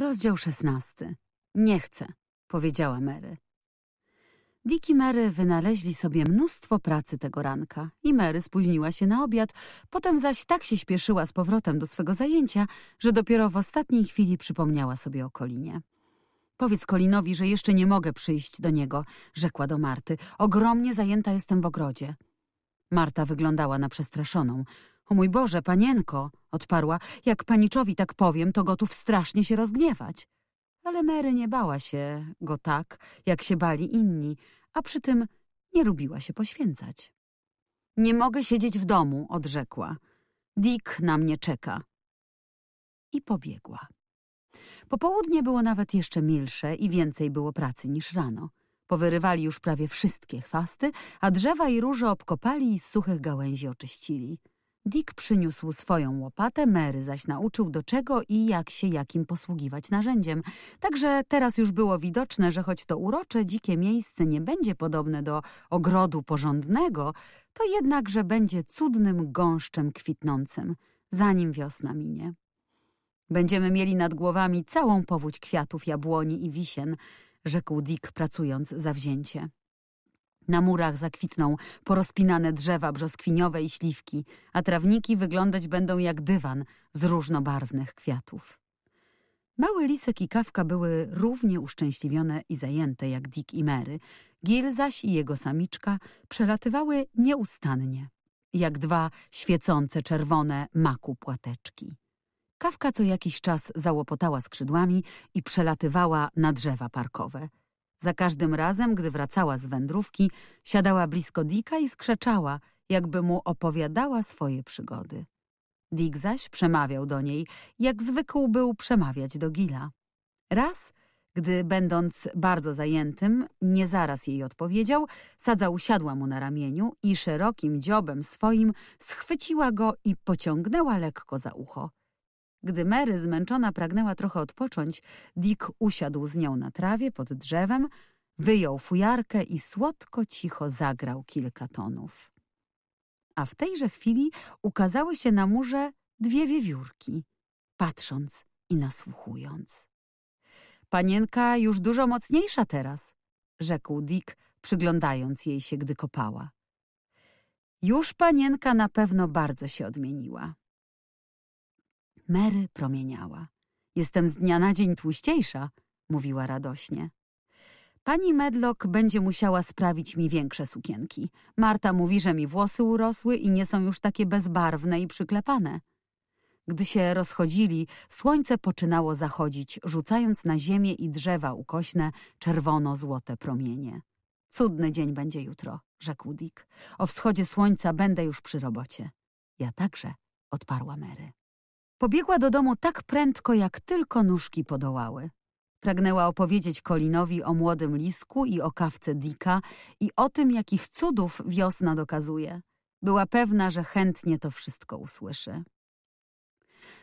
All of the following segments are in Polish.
Rozdział szesnasty. Nie chcę, powiedziała Mary. Dick i Mary wynaleźli sobie mnóstwo pracy tego ranka i Mary spóźniła się na obiad, potem zaś tak się śpieszyła z powrotem do swego zajęcia, że dopiero w ostatniej chwili przypomniała sobie o Kolinie. Powiedz Kolinowi, że jeszcze nie mogę przyjść do niego, rzekła do Marty. Ogromnie zajęta jestem w ogrodzie. Marta wyglądała na przestraszoną. O mój Boże, panienko, odparła, jak paniczowi tak powiem, to gotów strasznie się rozgniewać. Ale Mary nie bała się go tak, jak się bali inni, a przy tym nie lubiła się poświęcać. Nie mogę siedzieć w domu, odrzekła. Dick na mnie czeka. I pobiegła. Popołudnie było nawet jeszcze milsze i więcej było pracy niż rano. Powyrywali już prawie wszystkie chwasty, a drzewa i róże obkopali i z suchych gałęzi oczyścili. Dick przyniósł swoją łopatę, Mary zaś nauczył do czego i jak się jakim posługiwać narzędziem. Także teraz już było widoczne, że choć to urocze, dzikie miejsce nie będzie podobne do ogrodu porządnego, to jednakże będzie cudnym gąszczem kwitnącym, zanim wiosna minie. Będziemy mieli nad głowami całą powódź kwiatów, jabłoni i wisien, rzekł Dick pracując zawzięcie. Na murach zakwitną porozpinane drzewa brzoskwiniowe i śliwki, a trawniki wyglądać będą jak dywan z różnobarwnych kwiatów. Mały lisek i kawka były równie uszczęśliwione i zajęte jak Dick i Mary. Gil zaś i jego samiczka przelatywały nieustannie, jak dwa świecące czerwone maku płateczki. Kawka co jakiś czas załopotała skrzydłami i przelatywała na drzewa parkowe – za każdym razem, gdy wracała z wędrówki, siadała blisko Dika i skrzeczała, jakby mu opowiadała swoje przygody. Dick zaś przemawiał do niej, jak zwykł był przemawiać do Gila. Raz, gdy będąc bardzo zajętym, nie zaraz jej odpowiedział, sadza usiadła mu na ramieniu i szerokim dziobem swoim schwyciła go i pociągnęła lekko za ucho. Gdy Mary zmęczona pragnęła trochę odpocząć, Dick usiadł z nią na trawie pod drzewem, wyjął fujarkę i słodko cicho zagrał kilka tonów. A w tejże chwili ukazały się na murze dwie wiewiórki, patrząc i nasłuchując. Panienka już dużo mocniejsza teraz, rzekł Dick, przyglądając jej się, gdy kopała. Już panienka na pewno bardzo się odmieniła. Mary promieniała. Jestem z dnia na dzień tłuściejsza, mówiła radośnie. Pani Medlock będzie musiała sprawić mi większe sukienki. Marta mówi, że mi włosy urosły i nie są już takie bezbarwne i przyklepane. Gdy się rozchodzili, słońce poczynało zachodzić, rzucając na ziemię i drzewa ukośne czerwono-złote promienie. Cudny dzień będzie jutro, rzekł Dick. O wschodzie słońca będę już przy robocie. Ja także, odparła Mary. Pobiegła do domu tak prędko, jak tylko nóżki podołały. Pragnęła opowiedzieć Kolinowi o młodym lisku i o kawce Dika i o tym, jakich cudów wiosna dokazuje. Była pewna, że chętnie to wszystko usłyszy.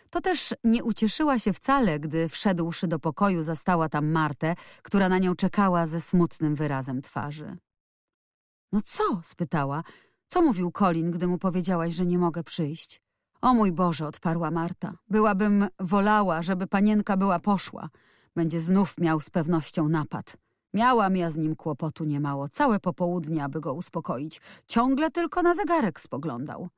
To też nie ucieszyła się wcale, gdy wszedłszy do pokoju zastała tam Martę, która na nią czekała ze smutnym wyrazem twarzy. No co? spytała. Co mówił Colin, gdy mu powiedziałaś, że nie mogę przyjść? O mój Boże, odparła Marta, byłabym wolała, żeby panienka była poszła. Będzie znów miał z pewnością napad. Miałam ja z nim kłopotu niemało, całe popołudnie, aby go uspokoić. Ciągle tylko na zegarek spoglądał.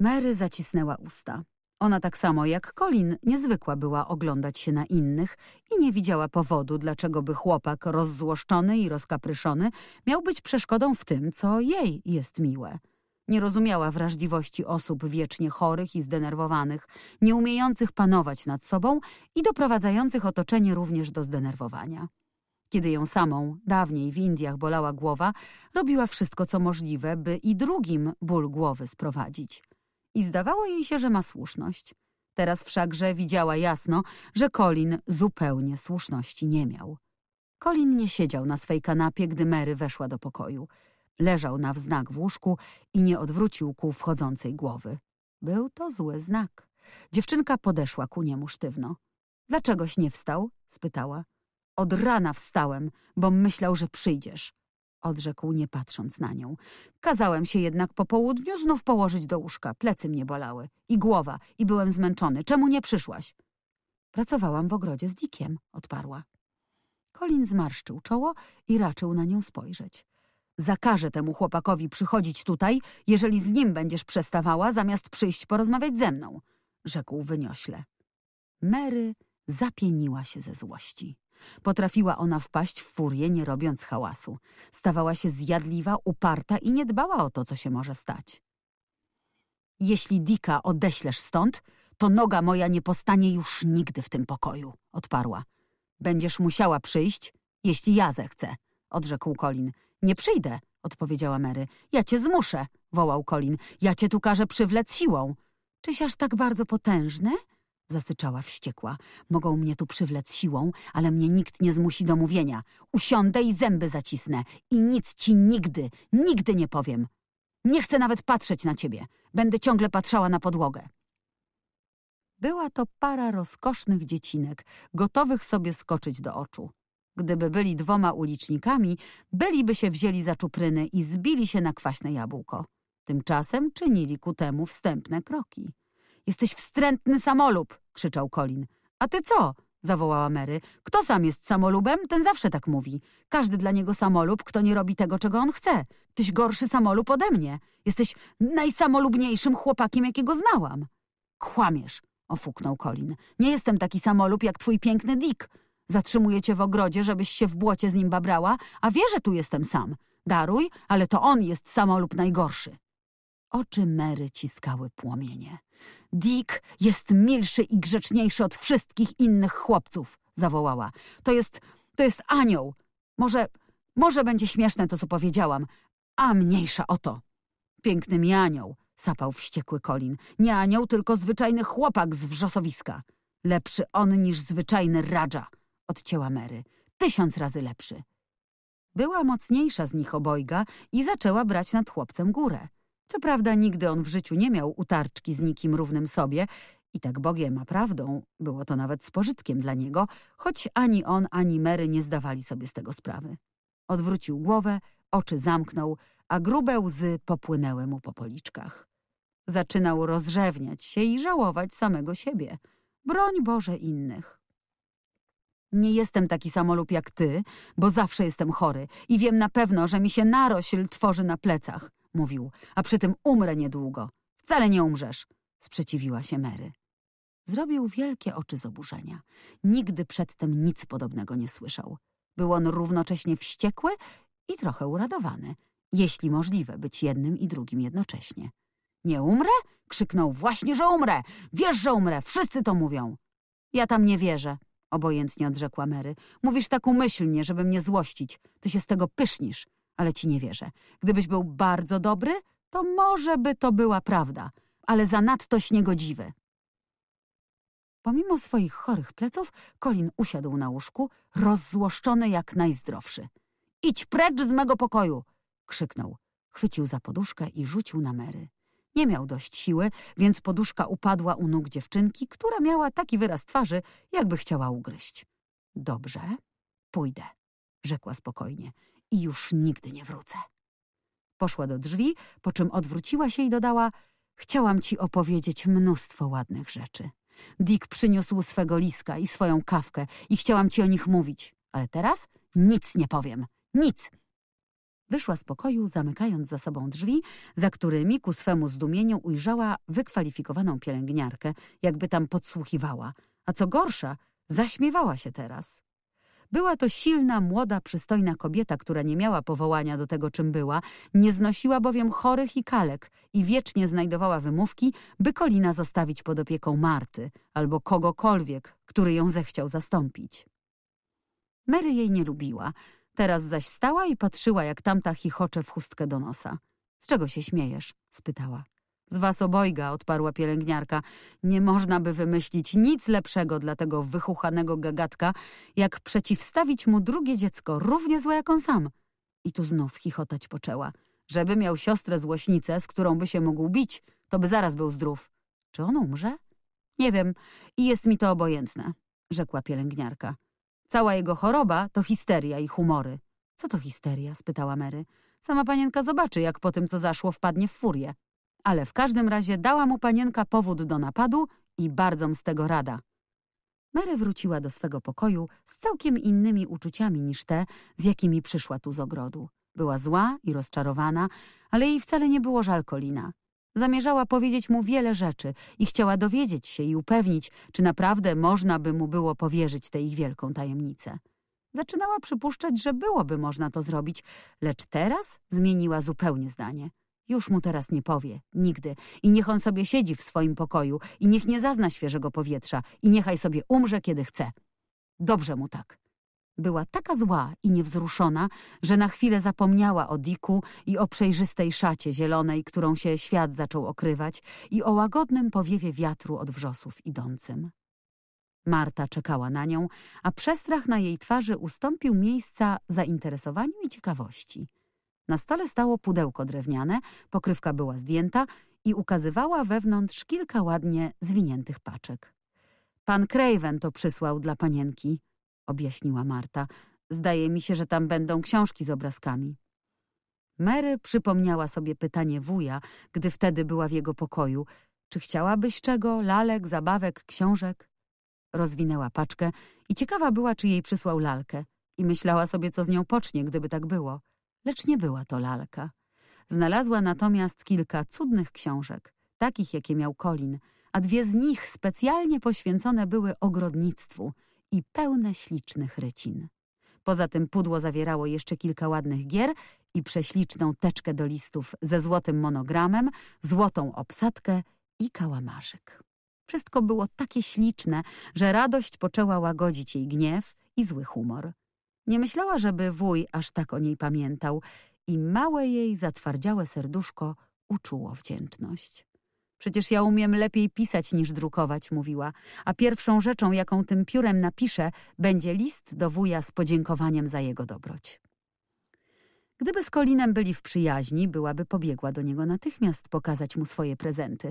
Mary zacisnęła usta. Ona tak samo jak Colin niezwykła była oglądać się na innych i nie widziała powodu, dlaczego by chłopak rozzłoszczony i rozkapryszony miał być przeszkodą w tym, co jej jest miłe. Nie rozumiała wrażliwości osób wiecznie chorych i zdenerwowanych, nieumiejących panować nad sobą i doprowadzających otoczenie również do zdenerwowania. Kiedy ją samą, dawniej w Indiach bolała głowa, robiła wszystko co możliwe, by i drugim ból głowy sprowadzić. I zdawało jej się, że ma słuszność. Teraz wszakże widziała jasno, że Colin zupełnie słuszności nie miał. Colin nie siedział na swej kanapie, gdy Mary weszła do pokoju. Leżał na wznak w łóżku i nie odwrócił ku wchodzącej głowy. Był to zły znak. Dziewczynka podeszła ku niemu sztywno. Dlaczegoś nie wstał? spytała. Od rana wstałem, bo myślał, że przyjdziesz. Odrzekł, nie patrząc na nią. Kazałem się jednak po południu znów położyć do łóżka. Plecy mnie bolały. I głowa. I byłem zmęczony. Czemu nie przyszłaś? Pracowałam w ogrodzie z Dikiem, odparła. Colin zmarszczył czoło i raczył na nią spojrzeć. Zakażę temu chłopakowi przychodzić tutaj, jeżeli z nim będziesz przestawała, zamiast przyjść porozmawiać ze mną, rzekł wyniośle. Mary zapieniła się ze złości. Potrafiła ona wpaść w furię, nie robiąc hałasu. Stawała się zjadliwa, uparta i nie dbała o to, co się może stać. Jeśli Dika odeślesz stąd, to noga moja nie postanie już nigdy w tym pokoju, odparła. Będziesz musiała przyjść, jeśli ja zechcę, odrzekł Colin nie przyjdę, odpowiedziała Mary. Ja cię zmuszę, wołał Colin. Ja cię tu każę przywlec siłą. Czyś aż tak bardzo potężny? Zasyczała wściekła. Mogą mnie tu przywlec siłą, ale mnie nikt nie zmusi do mówienia. Usiądę i zęby zacisnę. I nic ci nigdy, nigdy nie powiem. Nie chcę nawet patrzeć na ciebie. Będę ciągle patrzała na podłogę. Była to para rozkosznych dziecinek, gotowych sobie skoczyć do oczu. Gdyby byli dwoma ulicznikami, byliby się wzięli za czupryny i zbili się na kwaśne jabłko. Tymczasem czynili ku temu wstępne kroki. Jesteś wstrętny samolub! krzyczał Colin. A ty co? zawołała Mary. Kto sam jest samolubem, ten zawsze tak mówi. Każdy dla niego samolub, kto nie robi tego, czego on chce. Tyś gorszy samolub ode mnie. Jesteś najsamolubniejszym chłopakiem, jakiego znałam. Kłamiesz, ofuknął Colin. Nie jestem taki samolub jak twój piękny Dick. Zatrzymuje cię w ogrodzie, żebyś się w błocie z nim babrała, a wie, że tu jestem sam. Daruj, ale to on jest samolub najgorszy. Oczy Mary ciskały płomienie. Dick jest milszy i grzeczniejszy od wszystkich innych chłopców, zawołała. To jest, to jest anioł. Może, może będzie śmieszne to, co powiedziałam, a mniejsza o to. Piękny mi anioł, sapał wściekły Colin. Nie anioł, tylko zwyczajny chłopak z wrzosowiska. Lepszy on niż zwyczajny Raja odcięła Mary. Tysiąc razy lepszy. Była mocniejsza z nich obojga i zaczęła brać nad chłopcem górę. Co prawda nigdy on w życiu nie miał utarczki z nikim równym sobie i tak Bogiem ma prawdą było to nawet spożytkiem dla niego, choć ani on, ani Mary nie zdawali sobie z tego sprawy. Odwrócił głowę, oczy zamknął, a grube łzy popłynęły mu po policzkach. Zaczynał rozrzewniać się i żałować samego siebie. Broń Boże innych. Nie jestem taki samolub jak ty, bo zawsze jestem chory i wiem na pewno, że mi się narośl tworzy na plecach, mówił, a przy tym umrę niedługo. Wcale nie umrzesz, sprzeciwiła się Mary. Zrobił wielkie oczy z oburzenia. Nigdy przedtem nic podobnego nie słyszał. Był on równocześnie wściekły i trochę uradowany, jeśli możliwe być jednym i drugim jednocześnie. Nie umrę? krzyknął. Właśnie, że umrę! Wiesz, że umrę! Wszyscy to mówią! Ja tam nie wierzę, Obojętnie odrzekła Mary. Mówisz tak umyślnie, żeby mnie złościć. Ty się z tego pysznisz, ale ci nie wierzę. Gdybyś był bardzo dobry, to może by to była prawda, ale zanadtoś niegodziwy. Pomimo swoich chorych pleców, Colin usiadł na łóżku, rozzłoszczony jak najzdrowszy. Idź precz z mego pokoju! krzyknął. Chwycił za poduszkę i rzucił na Mary. Nie miał dość siły, więc poduszka upadła u nóg dziewczynki, która miała taki wyraz twarzy, jakby chciała ugryźć. Dobrze, pójdę, rzekła spokojnie i już nigdy nie wrócę. Poszła do drzwi, po czym odwróciła się i dodała Chciałam ci opowiedzieć mnóstwo ładnych rzeczy. Dick przyniósł swego liska i swoją kawkę i chciałam ci o nich mówić, ale teraz nic nie powiem. Nic! Wyszła z pokoju, zamykając za sobą drzwi, za którymi ku swemu zdumieniu ujrzała wykwalifikowaną pielęgniarkę, jakby tam podsłuchiwała, a co gorsza, zaśmiewała się teraz. Była to silna, młoda, przystojna kobieta, która nie miała powołania do tego, czym była, nie znosiła bowiem chorych i kalek i wiecznie znajdowała wymówki, by Kolina zostawić pod opieką Marty albo kogokolwiek, który ją zechciał zastąpić. Mary jej nie lubiła, Teraz zaś stała i patrzyła, jak tamta chichocze w chustkę do nosa. Z czego się śmiejesz? spytała. Z was obojga, odparła pielęgniarka. Nie można by wymyślić nic lepszego dla tego wychuchanego gagatka, jak przeciwstawić mu drugie dziecko, równie złe jak on sam. I tu znów chichotać poczęła. Żeby miał siostrę złośnicę, z którą by się mógł bić, to by zaraz był zdrów. Czy on umrze? Nie wiem i jest mi to obojętne, rzekła pielęgniarka. Cała jego choroba to histeria i humory. Co to histeria? spytała Mary. Sama panienka zobaczy, jak po tym, co zaszło, wpadnie w furię. Ale w każdym razie dała mu panienka powód do napadu i bardzo z tego rada. Mary wróciła do swego pokoju z całkiem innymi uczuciami niż te, z jakimi przyszła tu z ogrodu. Była zła i rozczarowana, ale jej wcale nie było żal Kolina. Zamierzała powiedzieć mu wiele rzeczy i chciała dowiedzieć się i upewnić, czy naprawdę można by mu było powierzyć tę ich wielką tajemnicę. Zaczynała przypuszczać, że byłoby można to zrobić, lecz teraz zmieniła zupełnie zdanie. Już mu teraz nie powie, nigdy. I niech on sobie siedzi w swoim pokoju i niech nie zazna świeżego powietrza i niechaj sobie umrze, kiedy chce. Dobrze mu tak. Była taka zła i niewzruszona, że na chwilę zapomniała o Diku i o przejrzystej szacie zielonej, którą się świat zaczął okrywać i o łagodnym powiewie wiatru od wrzosów idącym. Marta czekała na nią, a przestrach na jej twarzy ustąpił miejsca zainteresowaniu i ciekawości. Na stole stało pudełko drewniane, pokrywka była zdjęta i ukazywała wewnątrz kilka ładnie zwiniętych paczek. Pan Craven to przysłał dla panienki, objaśniła Marta. Zdaje mi się, że tam będą książki z obrazkami. Mary przypomniała sobie pytanie wuja, gdy wtedy była w jego pokoju. Czy chciałabyś czego, lalek, zabawek, książek? Rozwinęła paczkę i ciekawa była, czy jej przysłał lalkę. I myślała sobie, co z nią pocznie, gdyby tak było. Lecz nie była to lalka. Znalazła natomiast kilka cudnych książek, takich, jakie miał Colin, a dwie z nich specjalnie poświęcone były ogrodnictwu – i pełne ślicznych rycin. Poza tym pudło zawierało jeszcze kilka ładnych gier i prześliczną teczkę do listów ze złotym monogramem, złotą obsadkę i kałamarzyk. Wszystko było takie śliczne, że radość poczęła łagodzić jej gniew i zły humor. Nie myślała, żeby wuj aż tak o niej pamiętał i małe jej zatwardziałe serduszko uczuło wdzięczność. Przecież ja umiem lepiej pisać niż drukować, mówiła, a pierwszą rzeczą, jaką tym piórem napiszę, będzie list do wuja z podziękowaniem za jego dobroć. Gdyby z Kolinem byli w przyjaźni, byłaby pobiegła do niego natychmiast pokazać mu swoje prezenty.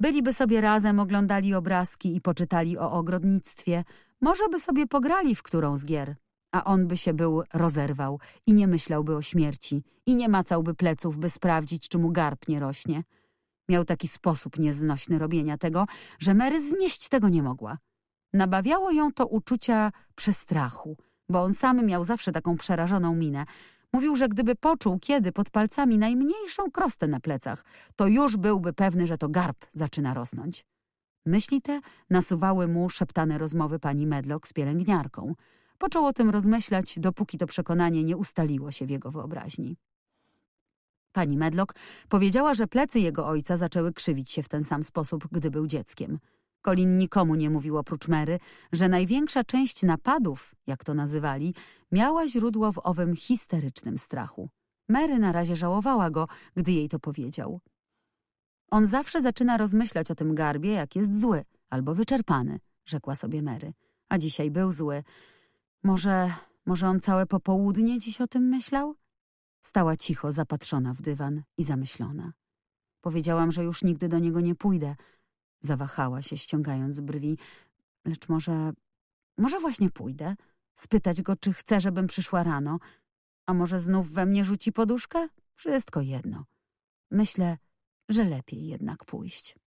Byliby sobie razem, oglądali obrazki i poczytali o ogrodnictwie. Może by sobie pograli w którą z gier. A on by się był rozerwał i nie myślałby o śmierci i nie macałby pleców, by sprawdzić, czy mu garb nie rośnie. Miał taki sposób nieznośny robienia tego, że Mary znieść tego nie mogła. Nabawiało ją to uczucia przestrachu, bo on sam miał zawsze taką przerażoną minę. Mówił, że gdyby poczuł kiedy pod palcami najmniejszą krostę na plecach, to już byłby pewny, że to garb zaczyna rosnąć. Myśli te nasuwały mu szeptane rozmowy pani Medlock z pielęgniarką. Począł o tym rozmyślać, dopóki to przekonanie nie ustaliło się w jego wyobraźni. Pani Medlock powiedziała, że plecy jego ojca zaczęły krzywić się w ten sam sposób, gdy był dzieckiem. Colin nikomu nie mówił oprócz Mary, że największa część napadów, jak to nazywali, miała źródło w owym histerycznym strachu. Mary na razie żałowała go, gdy jej to powiedział. On zawsze zaczyna rozmyślać o tym garbie, jak jest zły albo wyczerpany, rzekła sobie Mary. A dzisiaj był zły. Może, może on całe popołudnie dziś o tym myślał? Stała cicho, zapatrzona w dywan i zamyślona. Powiedziałam, że już nigdy do niego nie pójdę. Zawahała się, ściągając brwi. Lecz może... może właśnie pójdę? Spytać go, czy chce, żebym przyszła rano. A może znów we mnie rzuci poduszkę? Wszystko jedno. Myślę, że lepiej jednak pójść.